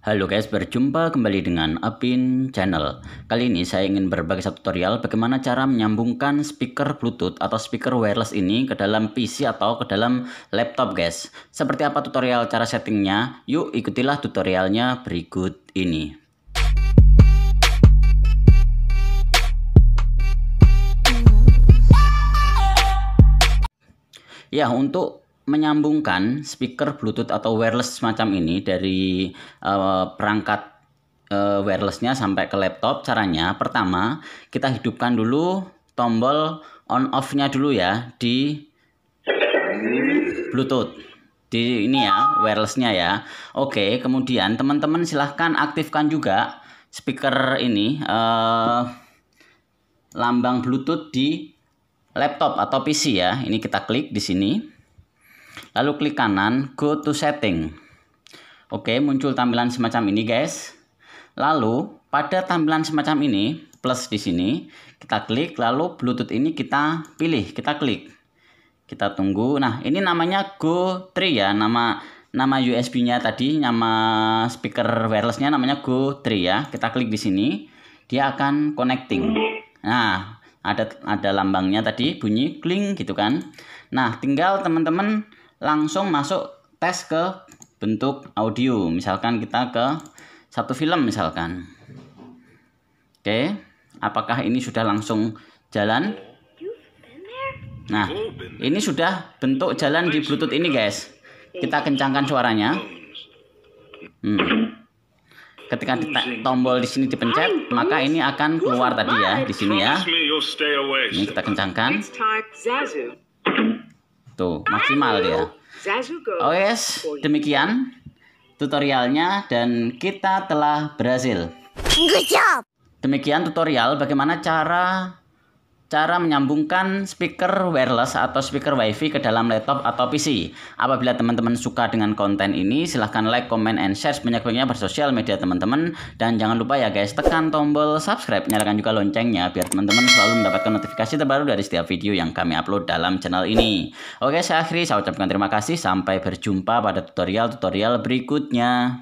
Halo guys, berjumpa kembali dengan Apin Channel. Kali ini saya ingin berbagi satu tutorial bagaimana cara menyambungkan speaker Bluetooth atau speaker wireless ini ke dalam PC atau ke dalam laptop guys. Seperti apa tutorial cara settingnya? Yuk ikutilah tutorialnya berikut ini. Ya, untuk menyambungkan speaker Bluetooth atau wireless semacam ini dari uh, perangkat uh, wirelessnya sampai ke laptop caranya pertama kita hidupkan dulu tombol on off-nya dulu ya di Bluetooth di ini ya wirelessnya ya oke kemudian teman-teman silahkan aktifkan juga speaker ini uh, lambang Bluetooth di laptop atau PC ya ini kita klik di sini Lalu klik kanan, go to setting. Oke, muncul tampilan semacam ini guys. Lalu, pada tampilan semacam ini, plus di sini, kita klik, lalu Bluetooth ini kita pilih, kita klik. Kita tunggu. Nah, ini namanya Go 3 ya, nama nama USB-nya tadi, nama speaker wirelessnya namanya Go 3 ya. Kita klik di sini, dia akan connecting. Nah, ada ada lambangnya tadi bunyi kling gitu kan. Nah, tinggal teman-teman langsung masuk tes ke bentuk audio. Misalkan kita ke satu film misalkan. Oke, apakah ini sudah langsung jalan? Nah, ini sudah bentuk jalan di Bluetooth ini, guys. Kita kencangkan suaranya. Hmm. Ketika tombol di sini dipencet, maka ini akan keluar tadi ya, di sini ya. Ini kita kencangkan. Tuh, gitu, maksimal dia. Oh yes, demikian tutorialnya dan kita telah berhasil. Demikian tutorial bagaimana cara Cara menyambungkan speaker wireless atau speaker wifi ke dalam laptop atau PC. Apabila teman-teman suka dengan konten ini, silahkan like, comment, and share sebanyak-banyaknya bersosial media teman-teman. Dan jangan lupa ya guys, tekan tombol subscribe, nyalakan juga loncengnya biar teman-teman selalu mendapatkan notifikasi terbaru dari setiap video yang kami upload dalam channel ini. Oke, saya akhiri, saya ucapkan terima kasih. Sampai berjumpa pada tutorial-tutorial berikutnya.